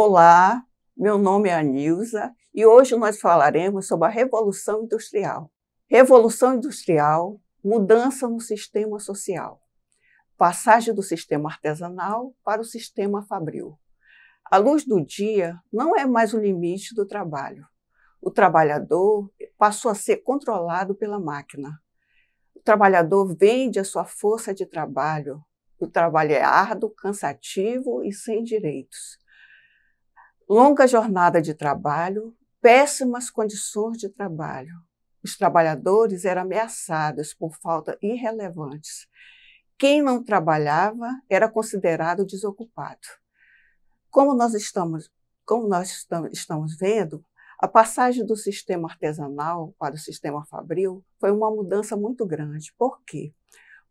Olá, meu nome é Anilza e hoje nós falaremos sobre a Revolução Industrial. Revolução Industrial, mudança no sistema social. Passagem do sistema artesanal para o sistema fabril. A luz do dia não é mais o limite do trabalho. O trabalhador passou a ser controlado pela máquina. O trabalhador vende a sua força de trabalho. O trabalho é árduo, cansativo e sem direitos longa jornada de trabalho, péssimas condições de trabalho. Os trabalhadores eram ameaçados por falta irrelevantes. Quem não trabalhava era considerado desocupado. Como nós estamos, como nós estamos vendo, a passagem do sistema artesanal para o sistema fabril foi uma mudança muito grande. Por quê?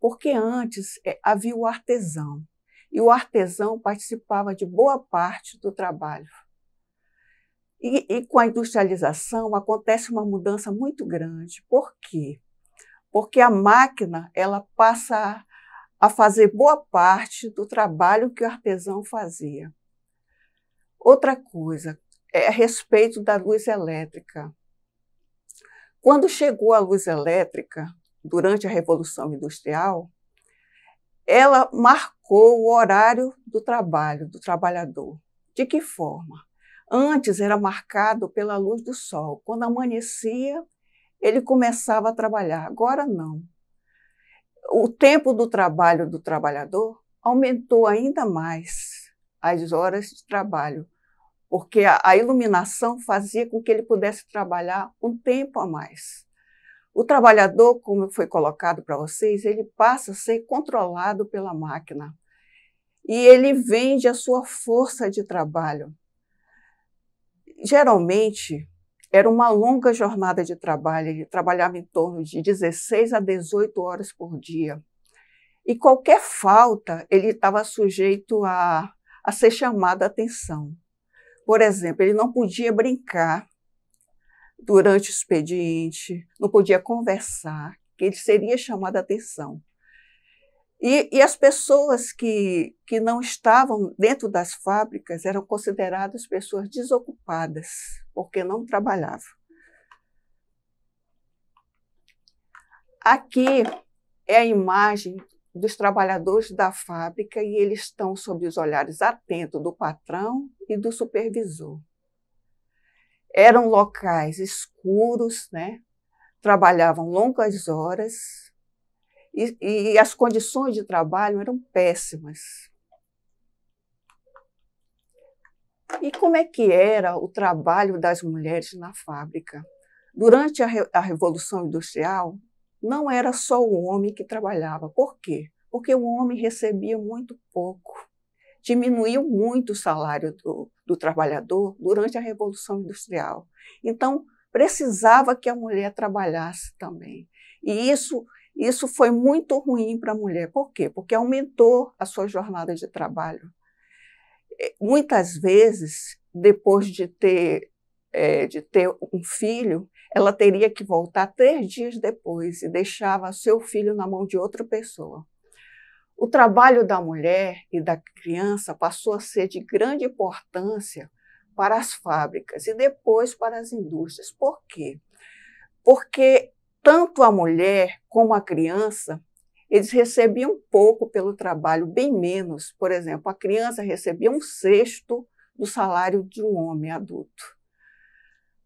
Porque antes eh, havia o artesão, e o artesão participava de boa parte do trabalho. E, e, com a industrialização acontece uma mudança muito grande. Por quê? Porque a máquina ela passa a fazer boa parte do trabalho que o artesão fazia. Outra coisa é a respeito da luz elétrica. Quando chegou a luz elétrica, durante a Revolução Industrial, ela marcou o horário do trabalho, do trabalhador. De que forma? Antes era marcado pela luz do sol. Quando amanhecia, ele começava a trabalhar. Agora não. O tempo do trabalho do trabalhador aumentou ainda mais as horas de trabalho, porque a iluminação fazia com que ele pudesse trabalhar um tempo a mais. O trabalhador, como foi colocado para vocês, ele passa a ser controlado pela máquina e ele vende a sua força de trabalho geralmente era uma longa jornada de trabalho, ele trabalhava em torno de 16 a 18 horas por dia. E qualquer falta, ele estava sujeito a, a ser chamado a atenção. Por exemplo, ele não podia brincar durante o expediente, não podia conversar, que ele seria chamado a atenção. E, e, as pessoas que, que não estavam dentro das fábricas eram consideradas pessoas desocupadas, porque não trabalhavam. Aqui é a imagem dos trabalhadores da fábrica e eles estão sob os olhares atentos do patrão e do supervisor. Eram locais escuros, né? trabalhavam longas horas, e, e as condições de trabalho eram péssimas. E como é que era o trabalho das mulheres na fábrica? Durante a, Re a Revolução Industrial, não era só o homem que trabalhava. Por quê? Porque o homem recebia muito pouco. Diminuiu muito o salário do, do trabalhador durante a Revolução Industrial. Então, precisava que a mulher trabalhasse também. E isso isso foi muito ruim para a mulher. Por quê? Porque aumentou a sua jornada de trabalho. Muitas vezes, depois de ter, é, de ter um filho, ela teria que voltar três dias depois e deixava seu filho na mão de outra pessoa. O trabalho da mulher e da criança passou a ser de grande importância para as fábricas e depois para as indústrias. Por quê? Porque tanto a mulher como a criança, eles recebiam pouco pelo trabalho, bem menos. Por exemplo, a criança recebia um sexto do salário de um homem adulto.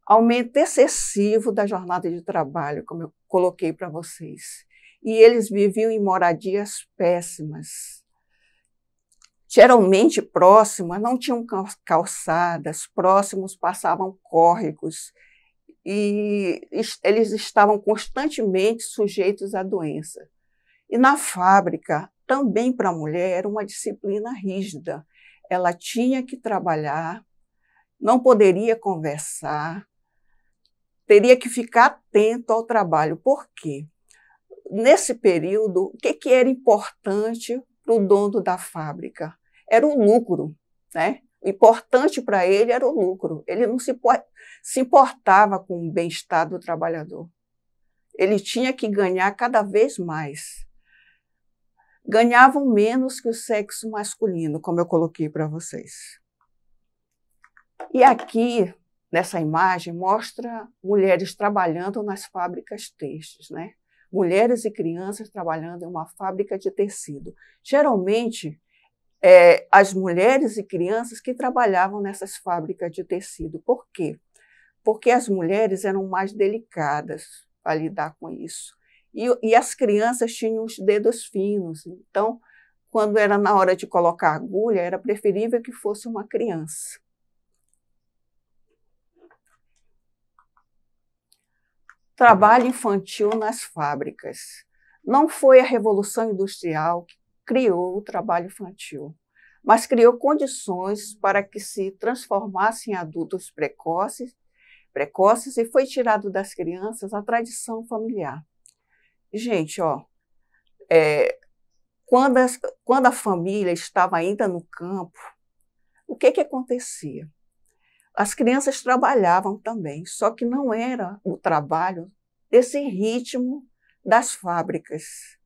Aumento excessivo da jornada de trabalho, como eu coloquei para vocês. E eles viviam em moradias péssimas. Geralmente próximas, não tinham calçadas, próximos passavam córregos e eles estavam constantemente sujeitos à doença. E na fábrica, também para a mulher, era uma disciplina rígida. Ela tinha que trabalhar, não poderia conversar, teria que ficar atento ao trabalho. Por quê? Nesse período, o que, que era importante para o dono da fábrica? Era o lucro, né? O importante para ele era o lucro. Ele não se, se importava com o bem-estar do trabalhador. Ele tinha que ganhar cada vez mais. Ganhavam menos que o sexo masculino, como eu coloquei para vocês. E aqui, nessa imagem, mostra mulheres trabalhando nas fábricas textos, né? Mulheres e crianças trabalhando em uma fábrica de tecido. Geralmente, é, as mulheres e crianças que trabalhavam nessas fábricas de tecido. Por quê? Porque as mulheres eram mais delicadas para lidar com isso. E, e as crianças tinham os dedos finos. Então, quando era na hora de colocar agulha, era preferível que fosse uma criança. Trabalho infantil nas fábricas. Não foi a Revolução Industrial que criou o trabalho infantil, mas criou condições para que se transformassem em adultos precoces, precoces e foi tirado das crianças a tradição familiar. Gente, ó, é, quando, as, quando a família estava ainda no campo, o que, que acontecia? As crianças trabalhavam também, só que não era o trabalho desse ritmo das fábricas.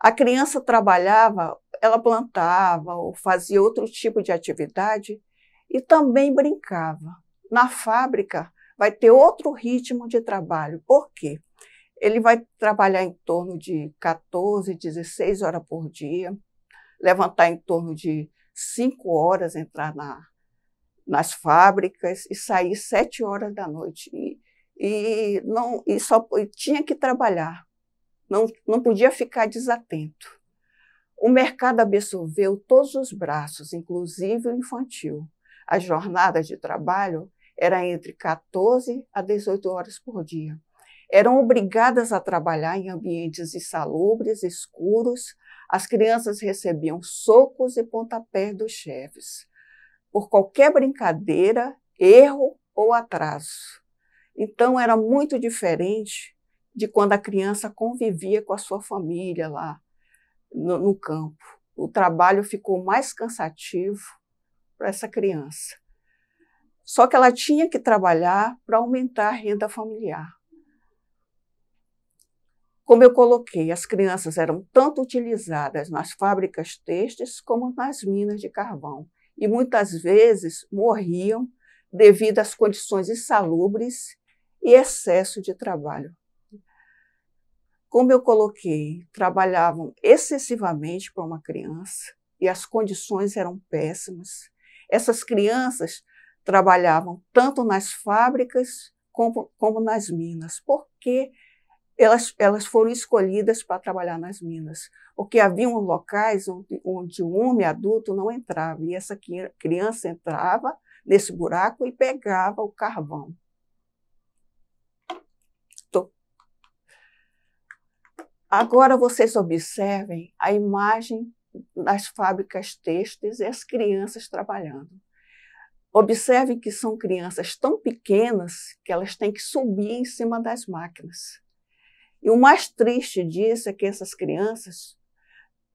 A criança trabalhava, ela plantava ou fazia outro tipo de atividade e também brincava. Na fábrica, vai ter outro ritmo de trabalho. Por quê? Ele vai trabalhar em torno de 14, 16 horas por dia, levantar em torno de 5 horas, entrar na, nas fábricas e sair 7 horas da noite. E, e não, e só e tinha que trabalhar não, não podia ficar desatento. O mercado absorveu todos os braços, inclusive o infantil. A jornada de trabalho era entre 14 a 18 horas por dia. Eram obrigadas a trabalhar em ambientes insalubres, escuros. As crianças recebiam socos e pontapés dos chefes por qualquer brincadeira, erro ou atraso. Então era muito diferente de quando a criança convivia com a sua família lá no, no campo. O trabalho ficou mais cansativo para essa criança. Só que ela tinha que trabalhar para aumentar a renda familiar. Como eu coloquei, as crianças eram tanto utilizadas nas fábricas têxteis como nas minas de carvão e muitas vezes morriam devido às condições insalubres e excesso de trabalho como eu coloquei, trabalhavam excessivamente para uma criança e as condições eram péssimas. Essas crianças trabalhavam tanto nas fábricas como, como nas minas. Por que elas, elas foram escolhidas para trabalhar nas minas? Porque havia locais onde, onde um homem adulto não entrava e essa criança entrava nesse buraco e pegava o carvão. Agora vocês observem a imagem das fábricas têxteis e as crianças trabalhando. Observem que são crianças tão pequenas que elas têm que subir em cima das máquinas. E o mais triste disso é que essas crianças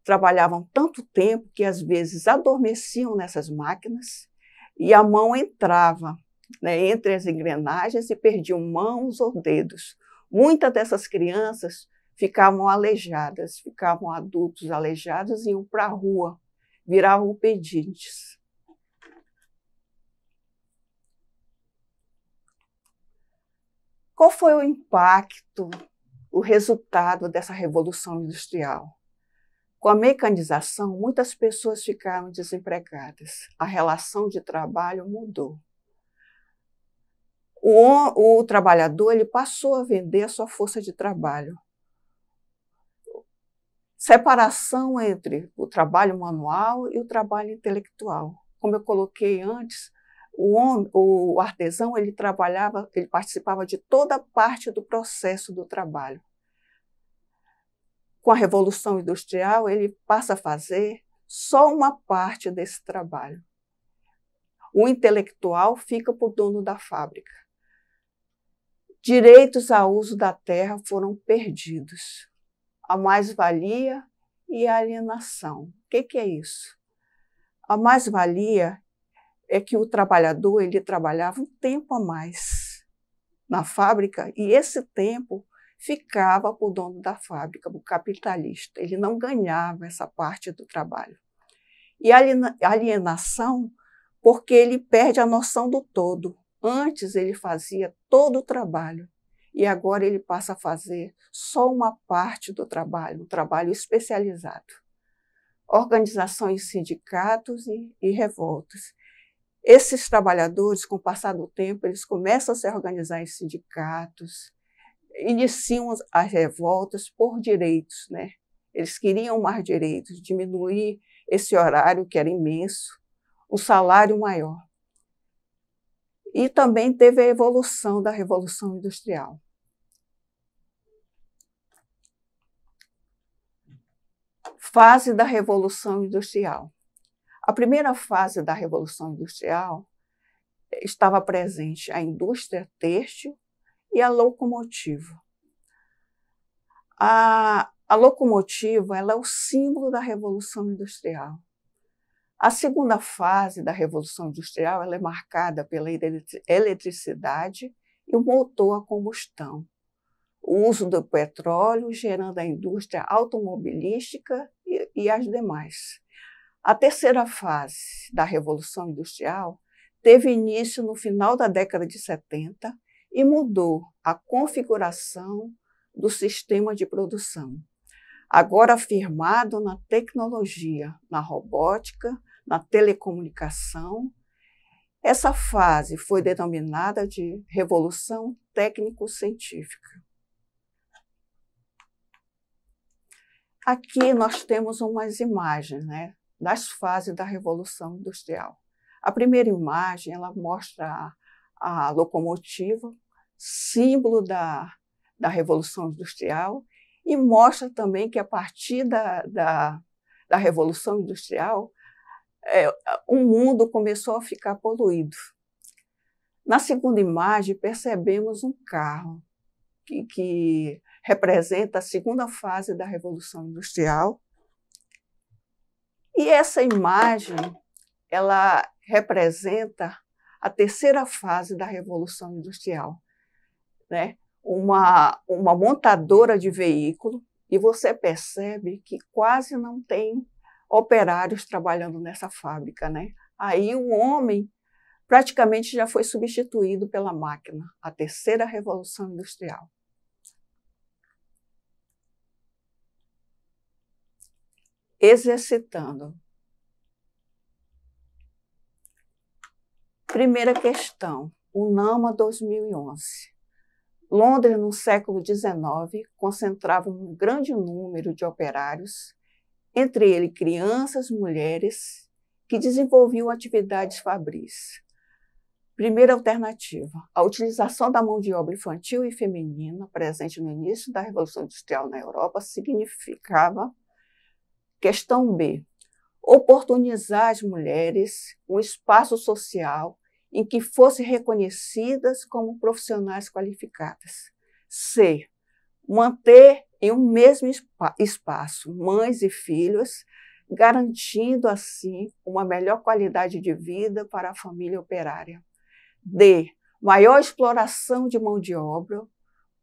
trabalhavam tanto tempo que às vezes adormeciam nessas máquinas e a mão entrava né, entre as engrenagens e perdiam mãos ou dedos. Muitas dessas crianças ficavam aleijadas, ficavam adultos aleijados, e iam para a rua, viravam pedintes. Qual foi o impacto, o resultado dessa revolução industrial? Com a mecanização, muitas pessoas ficaram desempregadas. A relação de trabalho mudou. O, o trabalhador ele passou a vender a sua força de trabalho separação entre o trabalho manual e o trabalho intelectual. Como eu coloquei antes, o, homem, o artesão ele trabalhava, ele participava de toda parte do processo do trabalho. Com a revolução industrial, ele passa a fazer só uma parte desse trabalho. O intelectual fica por dono da fábrica. Direitos ao uso da terra foram perdidos a mais-valia e a alienação. O que, que é isso? A mais-valia é que o trabalhador ele trabalhava um tempo a mais na fábrica e esse tempo ficava para o dono da fábrica, o capitalista. Ele não ganhava essa parte do trabalho. E alienação, porque ele perde a noção do todo. Antes ele fazia todo o trabalho e agora ele passa a fazer só uma parte do trabalho, um trabalho especializado. Organizações, sindicatos e, e revoltas. Esses trabalhadores, com o passar do tempo, eles começam a se organizar em sindicatos, iniciam as revoltas por direitos, né? Eles queriam mais direitos, diminuir esse horário que era imenso, um salário maior. E também teve a evolução da Revolução Industrial. fase da Revolução Industrial. A primeira fase da Revolução Industrial estava presente a indústria têxtil e a locomotiva. A, a locomotiva é o símbolo da Revolução Industrial. A segunda fase da Revolução Industrial é marcada pela eletricidade e o motor a combustão, o uso do petróleo gerando a indústria automobilística e, e as demais. A terceira fase da Revolução Industrial teve início no final da década de 70 e mudou a configuração do sistema de produção. Agora firmado na tecnologia, na robótica, na telecomunicação, essa fase foi denominada de Revolução Técnico-Científica. Aqui nós temos umas imagens né, das fases da Revolução Industrial. A primeira imagem ela mostra a, a locomotiva, símbolo da, da Revolução Industrial, e mostra também que a partir da, da, da Revolução Industrial, é, o mundo começou a ficar poluído. Na segunda imagem, percebemos um carro que, que representa a segunda fase da Revolução Industrial. E essa imagem, ela representa a terceira fase da Revolução Industrial, né? Uma, uma montadora de veículo, e você percebe que quase não tem operários trabalhando nessa fábrica, né? Aí o homem praticamente já foi substituído pela máquina, a terceira revolução industrial. exercitando. Primeira questão, UNAMA 2011. Londres, no século XIX, concentrava um grande número de operários, entre eles crianças, e mulheres, que desenvolviam atividades fabris. Primeira alternativa, a utilização da mão de obra infantil e feminina presente no início da Revolução Industrial na Europa significava Questão B. Oportunizar as mulheres um espaço social em que fossem reconhecidas como profissionais qualificadas. C. Manter em um mesmo espaço mães e filhos, garantindo assim uma melhor qualidade de vida para a família operária. D. Maior exploração de mão de obra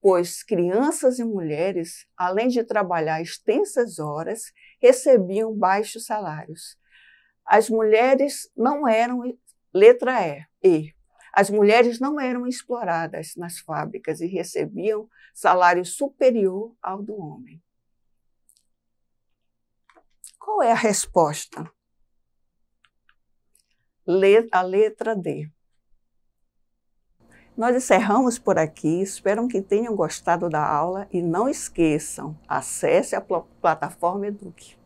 pois crianças e mulheres, além de trabalhar extensas horas, recebiam baixos salários. As mulheres não eram letra E, e. As mulheres não eram exploradas nas fábricas e recebiam salário superior ao do homem. Qual é a resposta? a letra D. Nós encerramos por aqui, espero que tenham gostado da aula e não esqueçam, acesse a pl plataforma Eduque.